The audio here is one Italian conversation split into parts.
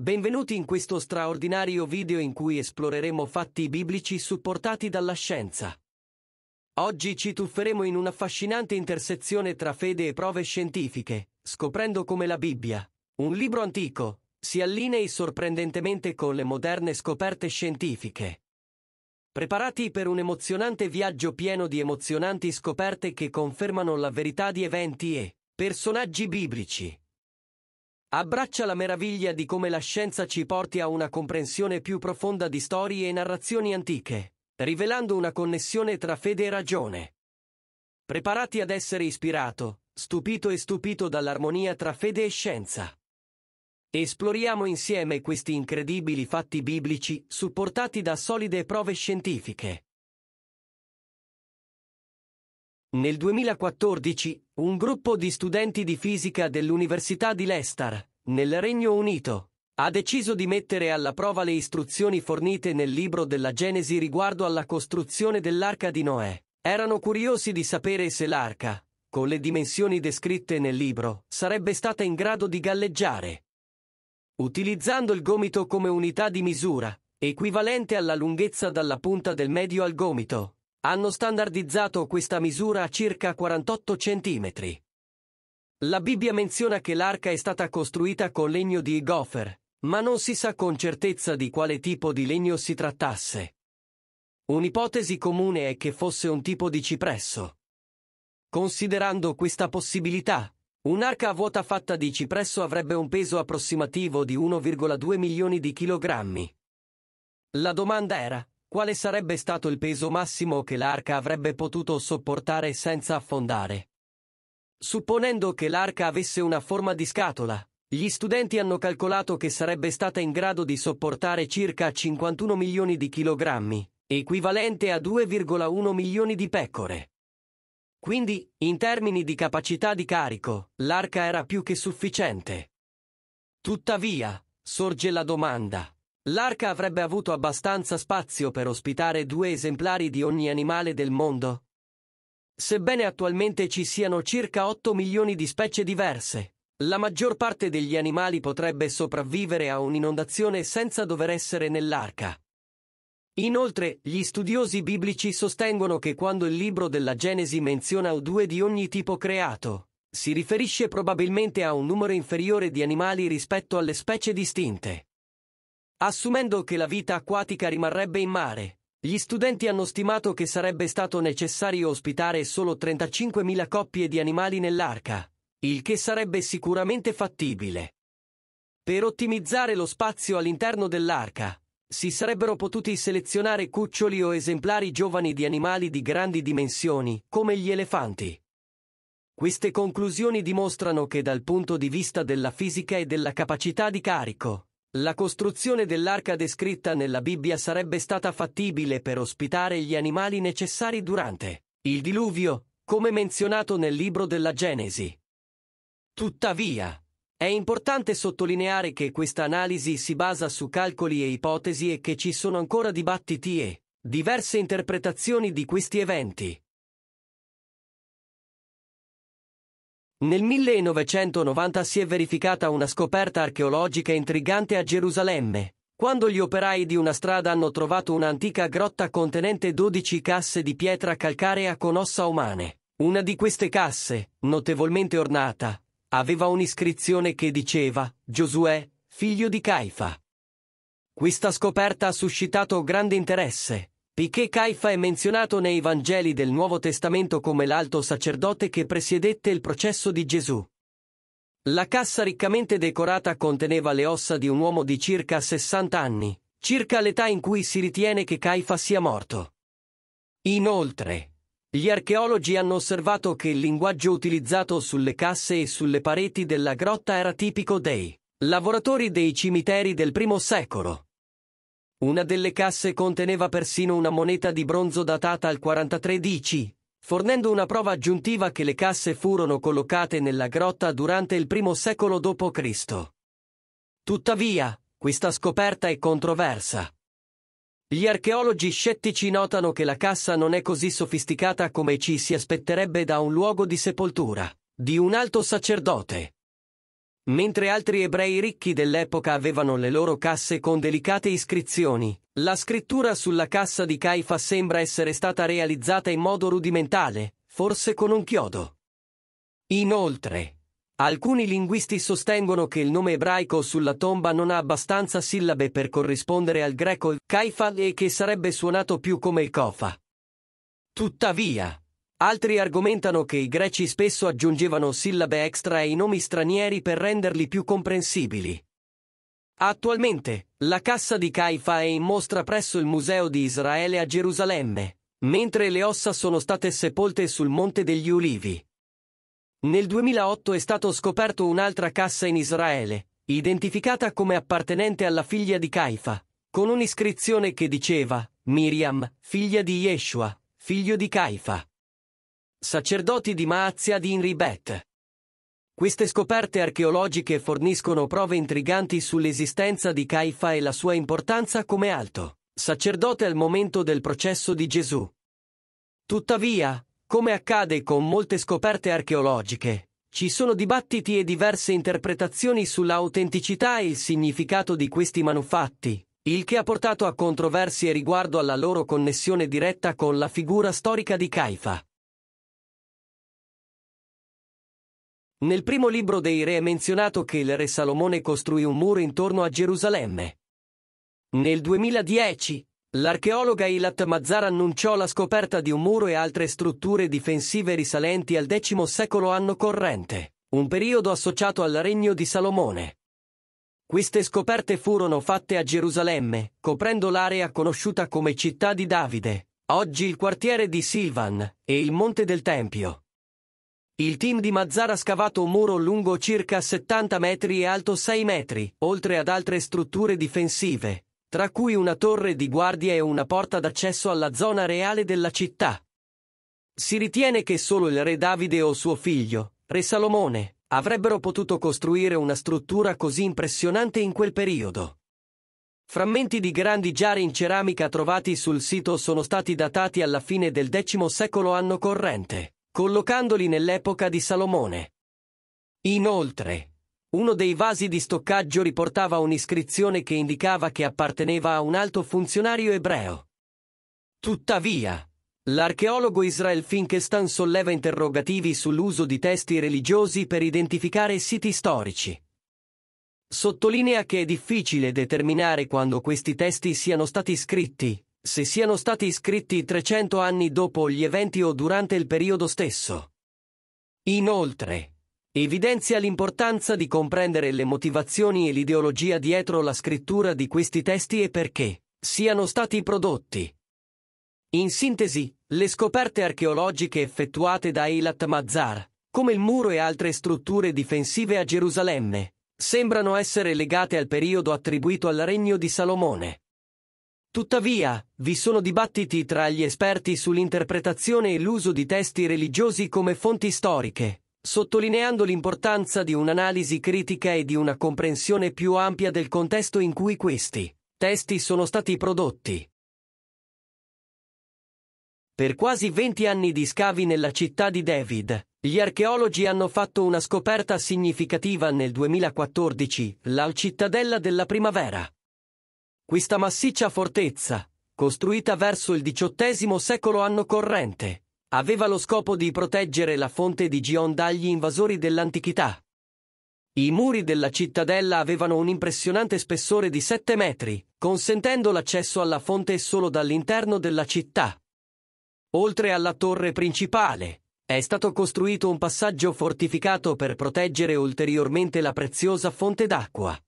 Benvenuti in questo straordinario video in cui esploreremo fatti biblici supportati dalla scienza. Oggi ci tufferemo in un'affascinante intersezione tra fede e prove scientifiche, scoprendo come la Bibbia, un libro antico, si allinei sorprendentemente con le moderne scoperte scientifiche. Preparati per un emozionante viaggio pieno di emozionanti scoperte che confermano la verità di eventi e personaggi biblici abbraccia la meraviglia di come la scienza ci porti a una comprensione più profonda di storie e narrazioni antiche, rivelando una connessione tra fede e ragione. Preparati ad essere ispirato, stupito e stupito dall'armonia tra fede e scienza. Esploriamo insieme questi incredibili fatti biblici supportati da solide prove scientifiche. Nel 2014, un gruppo di studenti di fisica dell'Università di Leicester, nel Regno Unito, ha deciso di mettere alla prova le istruzioni fornite nel libro della Genesi riguardo alla costruzione dell'arca di Noè. Erano curiosi di sapere se l'arca, con le dimensioni descritte nel libro, sarebbe stata in grado di galleggiare. Utilizzando il gomito come unità di misura, equivalente alla lunghezza dalla punta del medio al gomito, hanno standardizzato questa misura a circa 48 cm. La Bibbia menziona che l'arca è stata costruita con legno di gofer, ma non si sa con certezza di quale tipo di legno si trattasse. Un'ipotesi comune è che fosse un tipo di cipresso. Considerando questa possibilità, un'arca a vuota fatta di cipresso avrebbe un peso approssimativo di 1,2 milioni di chilogrammi. La domanda era, quale sarebbe stato il peso massimo che l'arca avrebbe potuto sopportare senza affondare. Supponendo che l'arca avesse una forma di scatola, gli studenti hanno calcolato che sarebbe stata in grado di sopportare circa 51 milioni di chilogrammi, equivalente a 2,1 milioni di pecore. Quindi, in termini di capacità di carico, l'arca era più che sufficiente. Tuttavia, sorge la domanda. L'arca avrebbe avuto abbastanza spazio per ospitare due esemplari di ogni animale del mondo. Sebbene attualmente ci siano circa 8 milioni di specie diverse, la maggior parte degli animali potrebbe sopravvivere a un'inondazione senza dover essere nell'arca. Inoltre, gli studiosi biblici sostengono che quando il libro della Genesi menziona due di ogni tipo creato, si riferisce probabilmente a un numero inferiore di animali rispetto alle specie distinte assumendo che la vita acquatica rimarrebbe in mare. Gli studenti hanno stimato che sarebbe stato necessario ospitare solo 35.000 coppie di animali nell'arca, il che sarebbe sicuramente fattibile. Per ottimizzare lo spazio all'interno dell'arca, si sarebbero potuti selezionare cuccioli o esemplari giovani di animali di grandi dimensioni, come gli elefanti. Queste conclusioni dimostrano che dal punto di vista della fisica e della capacità di carico, la costruzione dell'arca descritta nella Bibbia sarebbe stata fattibile per ospitare gli animali necessari durante il diluvio, come menzionato nel libro della Genesi. Tuttavia, è importante sottolineare che questa analisi si basa su calcoli e ipotesi e che ci sono ancora dibattiti e diverse interpretazioni di questi eventi. Nel 1990 si è verificata una scoperta archeologica intrigante a Gerusalemme, quando gli operai di una strada hanno trovato un'antica grotta contenente 12 casse di pietra calcarea con ossa umane. Una di queste casse, notevolmente ornata, aveva un'iscrizione che diceva Giosuè, figlio di Caifa. Questa scoperta ha suscitato grande interesse, Piché Caifa è menzionato nei Vangeli del Nuovo Testamento come l'alto sacerdote che presiedette il processo di Gesù. La cassa riccamente decorata conteneva le ossa di un uomo di circa 60 anni, circa l'età in cui si ritiene che Caifa sia morto. Inoltre, gli archeologi hanno osservato che il linguaggio utilizzato sulle casse e sulle pareti della grotta era tipico dei lavoratori dei cimiteri del primo secolo. Una delle casse conteneva persino una moneta di bronzo datata al 43 DC, fornendo una prova aggiuntiva che le casse furono collocate nella grotta durante il primo secolo d.C. Tuttavia, questa scoperta è controversa. Gli archeologi scettici notano che la cassa non è così sofisticata come ci si aspetterebbe da un luogo di sepoltura, di un alto sacerdote. Mentre altri ebrei ricchi dell'epoca avevano le loro casse con delicate iscrizioni, la scrittura sulla cassa di Caifa sembra essere stata realizzata in modo rudimentale, forse con un chiodo. Inoltre, alcuni linguisti sostengono che il nome ebraico sulla tomba non ha abbastanza sillabe per corrispondere al greco il Caifa e che sarebbe suonato più come il Kofa. Tuttavia, Altri argomentano che i greci spesso aggiungevano sillabe extra ai nomi stranieri per renderli più comprensibili. Attualmente, la cassa di Caifa è in mostra presso il Museo di Israele a Gerusalemme, mentre le ossa sono state sepolte sul Monte degli Ulivi. Nel 2008 è stato scoperto un'altra cassa in Israele, identificata come appartenente alla figlia di Caifa, con un'iscrizione che diceva Miriam, figlia di Yeshua, figlio di Caifa. Sacerdoti di Maazia di Inribet. Queste scoperte archeologiche forniscono prove intriganti sull'esistenza di Caifa e la sua importanza come alto sacerdote al momento del processo di Gesù. Tuttavia, come accade con molte scoperte archeologiche, ci sono dibattiti e diverse interpretazioni sull'autenticità e il significato di questi manufatti, il che ha portato a controversie riguardo alla loro connessione diretta con la figura storica di Caifa. Nel primo libro dei Re è menzionato che il re Salomone costruì un muro intorno a Gerusalemme. Nel 2010, l'archeologa Ilat Mazzar annunciò la scoperta di un muro e altre strutture difensive risalenti al X secolo anno corrente, un periodo associato al regno di Salomone. Queste scoperte furono fatte a Gerusalemme, coprendo l'area conosciuta come città di Davide, oggi il quartiere di Silvan e il Monte del Tempio. Il team di Mazzara ha scavato un muro lungo circa 70 metri e alto 6 metri, oltre ad altre strutture difensive, tra cui una torre di guardia e una porta d'accesso alla zona reale della città. Si ritiene che solo il re Davide o suo figlio, re Salomone, avrebbero potuto costruire una struttura così impressionante in quel periodo. Frammenti di grandi giare in ceramica trovati sul sito sono stati datati alla fine del X secolo anno corrente collocandoli nell'epoca di Salomone. Inoltre, uno dei vasi di stoccaggio riportava un'iscrizione che indicava che apparteneva a un alto funzionario ebreo. Tuttavia, l'archeologo Israel Finkestan solleva interrogativi sull'uso di testi religiosi per identificare siti storici. Sottolinea che è difficile determinare quando questi testi siano stati scritti, se siano stati scritti 300 anni dopo gli eventi o durante il periodo stesso. Inoltre, evidenzia l'importanza di comprendere le motivazioni e l'ideologia dietro la scrittura di questi testi e perché siano stati prodotti. In sintesi, le scoperte archeologiche effettuate da Eilat Mazar, come il muro e altre strutture difensive a Gerusalemme, sembrano essere legate al periodo attribuito al regno di Salomone. Tuttavia, vi sono dibattiti tra gli esperti sull'interpretazione e l'uso di testi religiosi come fonti storiche, sottolineando l'importanza di un'analisi critica e di una comprensione più ampia del contesto in cui questi testi sono stati prodotti. Per quasi 20 anni di scavi nella città di David, gli archeologi hanno fatto una scoperta significativa nel 2014, la cittadella della primavera. Questa massiccia fortezza, costruita verso il XVIII secolo anno corrente, aveva lo scopo di proteggere la fonte di Gion dagli invasori dell'antichità. I muri della cittadella avevano un impressionante spessore di 7 metri, consentendo l'accesso alla fonte solo dall'interno della città. Oltre alla torre principale, è stato costruito un passaggio fortificato per proteggere ulteriormente la preziosa fonte d'acqua.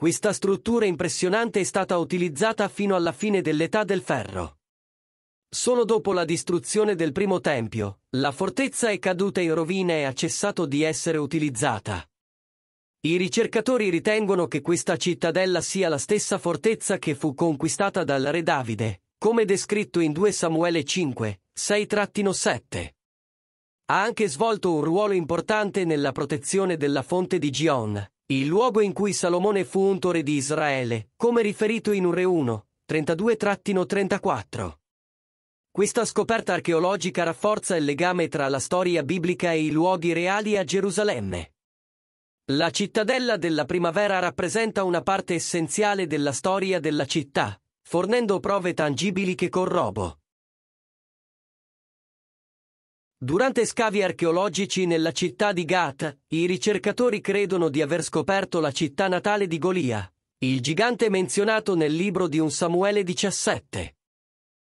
Questa struttura impressionante è stata utilizzata fino alla fine dell'età del ferro. Solo dopo la distruzione del primo tempio, la fortezza è caduta in rovina e ha cessato di essere utilizzata. I ricercatori ritengono che questa cittadella sia la stessa fortezza che fu conquistata dal re Davide, come descritto in 2 Samuele 5, 6-7. Ha anche svolto un ruolo importante nella protezione della fonte di Gion, il luogo in cui Salomone fu unto re di Israele, come riferito in un re 1, 32-34. Questa scoperta archeologica rafforza il legame tra la storia biblica e i luoghi reali a Gerusalemme. La cittadella della primavera rappresenta una parte essenziale della storia della città, fornendo prove tangibili che corrobo. Durante scavi archeologici nella città di Gat, i ricercatori credono di aver scoperto la città natale di Golia, il gigante menzionato nel libro di un Samuele 17.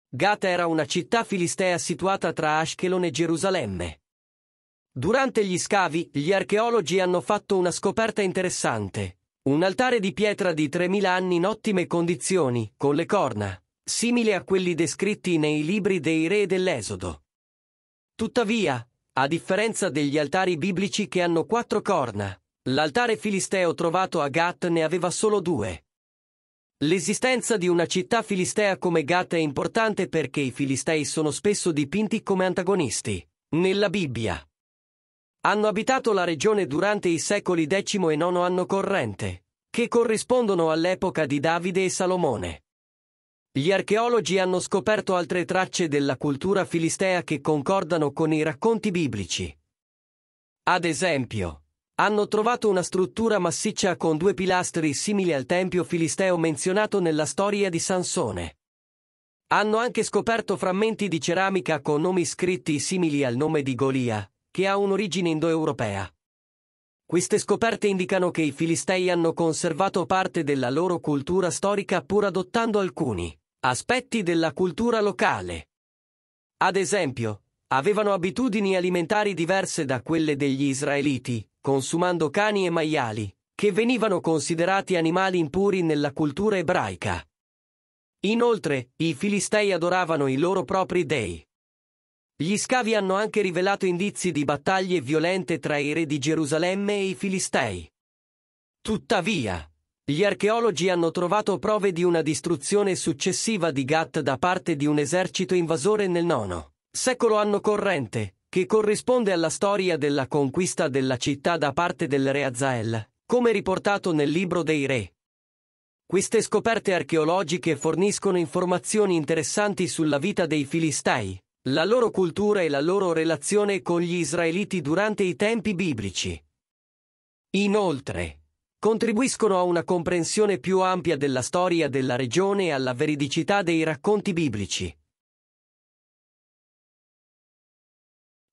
Gat era una città filistea situata tra Ashkelon e Gerusalemme. Durante gli scavi, gli archeologi hanno fatto una scoperta interessante. Un altare di pietra di 3000 anni in ottime condizioni, con le corna, simile a quelli descritti nei libri dei re dell'Esodo. Tuttavia, a differenza degli altari biblici che hanno quattro corna, l'altare filisteo trovato a Gat ne aveva solo due. L'esistenza di una città filistea come Gat è importante perché i filistei sono spesso dipinti come antagonisti. Nella Bibbia. Hanno abitato la regione durante i secoli X e IX anno corrente, che corrispondono all'epoca di Davide e Salomone. Gli archeologi hanno scoperto altre tracce della cultura filistea che concordano con i racconti biblici. Ad esempio, hanno trovato una struttura massiccia con due pilastri simili al tempio filisteo menzionato nella storia di Sansone. Hanno anche scoperto frammenti di ceramica con nomi scritti simili al nome di Golia, che ha un'origine indoeuropea. Queste scoperte indicano che i Filistei hanno conservato parte della loro cultura storica pur adottando alcuni Aspetti della cultura locale. Ad esempio, avevano abitudini alimentari diverse da quelle degli israeliti, consumando cani e maiali, che venivano considerati animali impuri nella cultura ebraica. Inoltre, i filistei adoravano i loro propri dei. Gli scavi hanno anche rivelato indizi di battaglie violente tra i re di Gerusalemme e i filistei. Tuttavia, gli archeologi hanno trovato prove di una distruzione successiva di Gat da parte di un esercito invasore nel IX secolo anno corrente, che corrisponde alla storia della conquista della città da parte del re Azael, come riportato nel Libro dei Re. Queste scoperte archeologiche forniscono informazioni interessanti sulla vita dei Filistei, la loro cultura e la loro relazione con gli israeliti durante i tempi biblici. Inoltre, contribuiscono a una comprensione più ampia della storia della regione e alla veridicità dei racconti biblici.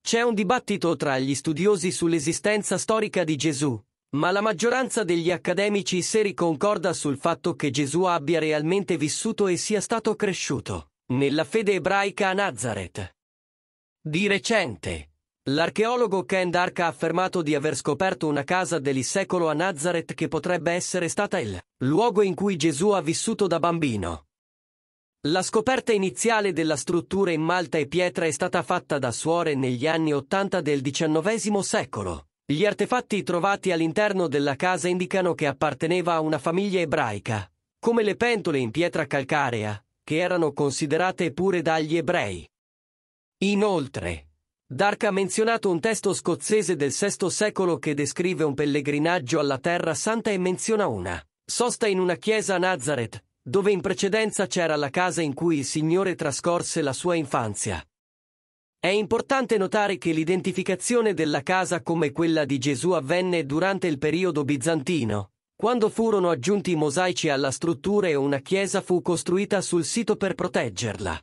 C'è un dibattito tra gli studiosi sull'esistenza storica di Gesù, ma la maggioranza degli accademici seri concorda sul fatto che Gesù abbia realmente vissuto e sia stato cresciuto nella fede ebraica a Nazareth. Di recente, L'archeologo Ken Dark ha affermato di aver scoperto una casa dell'issecolo a Nazareth che potrebbe essere stata il luogo in cui Gesù ha vissuto da bambino. La scoperta iniziale della struttura in malta e pietra è stata fatta da suore negli anni Ottanta del XIX secolo. Gli artefatti trovati all'interno della casa indicano che apparteneva a una famiglia ebraica, come le pentole in pietra calcarea, che erano considerate pure dagli ebrei. Inoltre, Dark ha menzionato un testo scozzese del VI secolo che descrive un pellegrinaggio alla Terra Santa e menziona una sosta in una chiesa a Nazareth, dove in precedenza c'era la casa in cui il Signore trascorse la sua infanzia. È importante notare che l'identificazione della casa come quella di Gesù avvenne durante il periodo bizantino, quando furono aggiunti mosaici alla struttura e una chiesa fu costruita sul sito per proteggerla.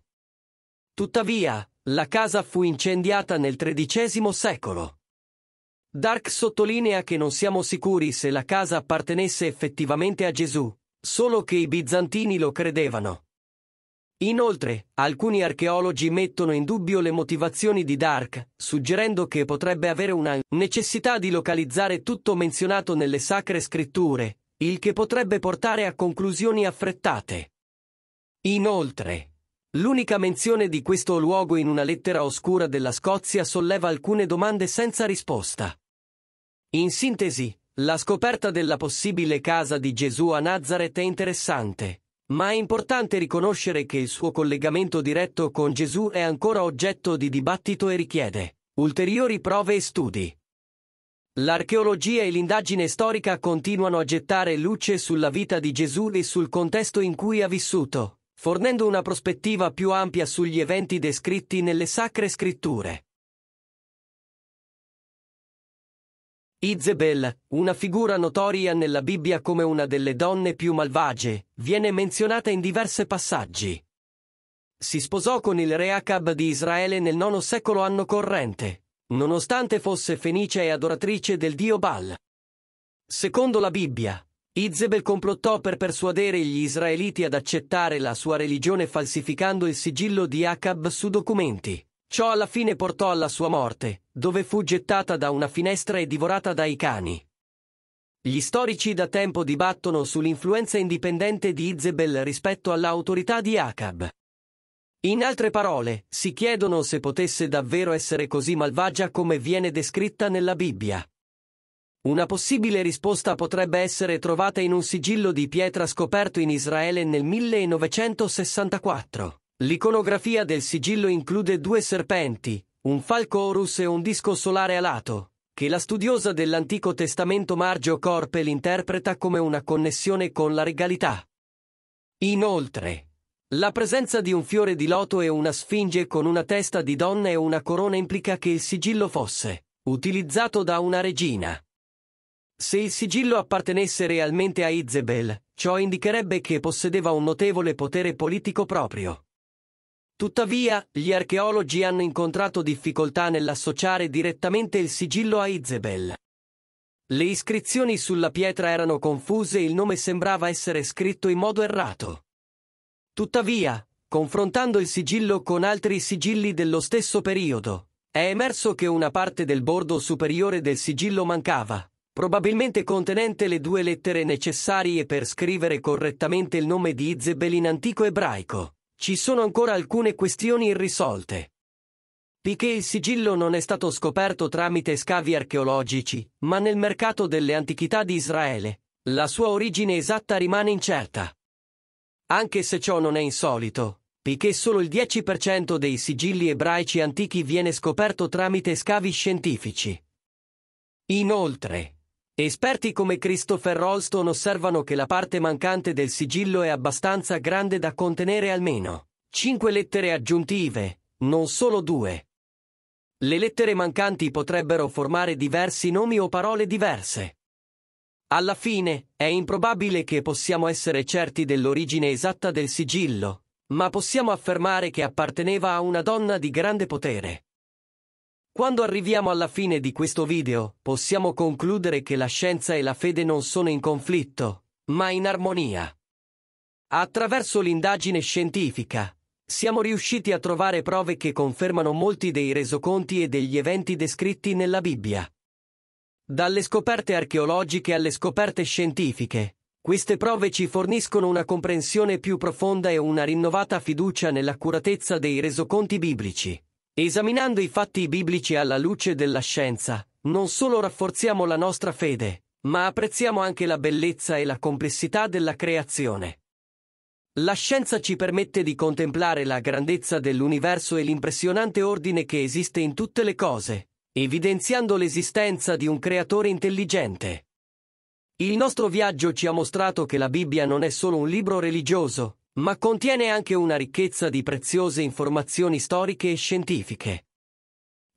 Tuttavia, la casa fu incendiata nel XIII secolo. Dark sottolinea che non siamo sicuri se la casa appartenesse effettivamente a Gesù, solo che i bizantini lo credevano. Inoltre, alcuni archeologi mettono in dubbio le motivazioni di Dark, suggerendo che potrebbe avere una necessità di localizzare tutto menzionato nelle sacre scritture, il che potrebbe portare a conclusioni affrettate. Inoltre, L'unica menzione di questo luogo in una lettera oscura della Scozia solleva alcune domande senza risposta. In sintesi, la scoperta della possibile casa di Gesù a Nazareth è interessante, ma è importante riconoscere che il suo collegamento diretto con Gesù è ancora oggetto di dibattito e richiede ulteriori prove e studi. L'archeologia e l'indagine storica continuano a gettare luce sulla vita di Gesù e sul contesto in cui ha vissuto, fornendo una prospettiva più ampia sugli eventi descritti nelle sacre scritture. Izebel, una figura notoria nella Bibbia come una delle donne più malvagie, viene menzionata in diversi passaggi. Si sposò con il re Acab di Israele nel IX secolo anno corrente, nonostante fosse fenice e adoratrice del dio Baal. Secondo la Bibbia, Izebel complottò per persuadere gli israeliti ad accettare la sua religione falsificando il sigillo di Acab su documenti. Ciò alla fine portò alla sua morte, dove fu gettata da una finestra e divorata dai cani. Gli storici da tempo dibattono sull'influenza indipendente di Izebel rispetto all'autorità di Acab. In altre parole, si chiedono se potesse davvero essere così malvagia come viene descritta nella Bibbia. Una possibile risposta potrebbe essere trovata in un sigillo di pietra scoperto in Israele nel 1964. L'iconografia del sigillo include due serpenti, un falco orus e un disco solare alato, che la studiosa dell'Antico Testamento Margio Corpel interpreta come una connessione con la regalità. Inoltre, la presenza di un fiore di loto e una sfinge con una testa di donna e una corona implica che il sigillo fosse utilizzato da una regina. Se il sigillo appartenesse realmente a Izebel, ciò indicherebbe che possedeva un notevole potere politico proprio. Tuttavia, gli archeologi hanno incontrato difficoltà nell'associare direttamente il sigillo a Izebel. Le iscrizioni sulla pietra erano confuse e il nome sembrava essere scritto in modo errato. Tuttavia, confrontando il sigillo con altri sigilli dello stesso periodo, è emerso che una parte del bordo superiore del sigillo mancava, probabilmente contenente le due lettere necessarie per scrivere correttamente il nome di Izebel in antico ebraico. Ci sono ancora alcune questioni irrisolte. Piché il sigillo non è stato scoperto tramite scavi archeologici, ma nel mercato delle antichità di Israele, la sua origine esatta rimane incerta. Anche se ciò non è insolito, poiché solo il 10% dei sigilli ebraici antichi viene scoperto tramite scavi scientifici. Inoltre, Esperti come Christopher Rolston osservano che la parte mancante del sigillo è abbastanza grande da contenere almeno 5 lettere aggiuntive, non solo due. Le lettere mancanti potrebbero formare diversi nomi o parole diverse. Alla fine, è improbabile che possiamo essere certi dell'origine esatta del sigillo, ma possiamo affermare che apparteneva a una donna di grande potere. Quando arriviamo alla fine di questo video, possiamo concludere che la scienza e la fede non sono in conflitto, ma in armonia. Attraverso l'indagine scientifica, siamo riusciti a trovare prove che confermano molti dei resoconti e degli eventi descritti nella Bibbia. Dalle scoperte archeologiche alle scoperte scientifiche, queste prove ci forniscono una comprensione più profonda e una rinnovata fiducia nell'accuratezza dei resoconti biblici. Esaminando i fatti biblici alla luce della scienza, non solo rafforziamo la nostra fede, ma apprezziamo anche la bellezza e la complessità della creazione. La scienza ci permette di contemplare la grandezza dell'universo e l'impressionante ordine che esiste in tutte le cose, evidenziando l'esistenza di un creatore intelligente. Il nostro viaggio ci ha mostrato che la Bibbia non è solo un libro religioso, ma contiene anche una ricchezza di preziose informazioni storiche e scientifiche.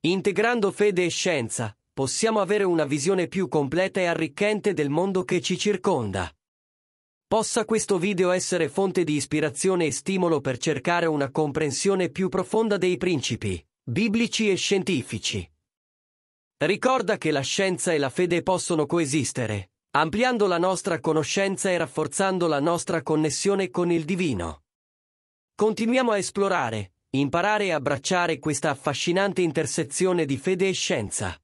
Integrando fede e scienza, possiamo avere una visione più completa e arricchente del mondo che ci circonda. Possa questo video essere fonte di ispirazione e stimolo per cercare una comprensione più profonda dei principi, biblici e scientifici. Ricorda che la scienza e la fede possono coesistere, ampliando la nostra conoscenza e rafforzando la nostra connessione con il divino. Continuiamo a esplorare, imparare e abbracciare questa affascinante intersezione di fede e scienza.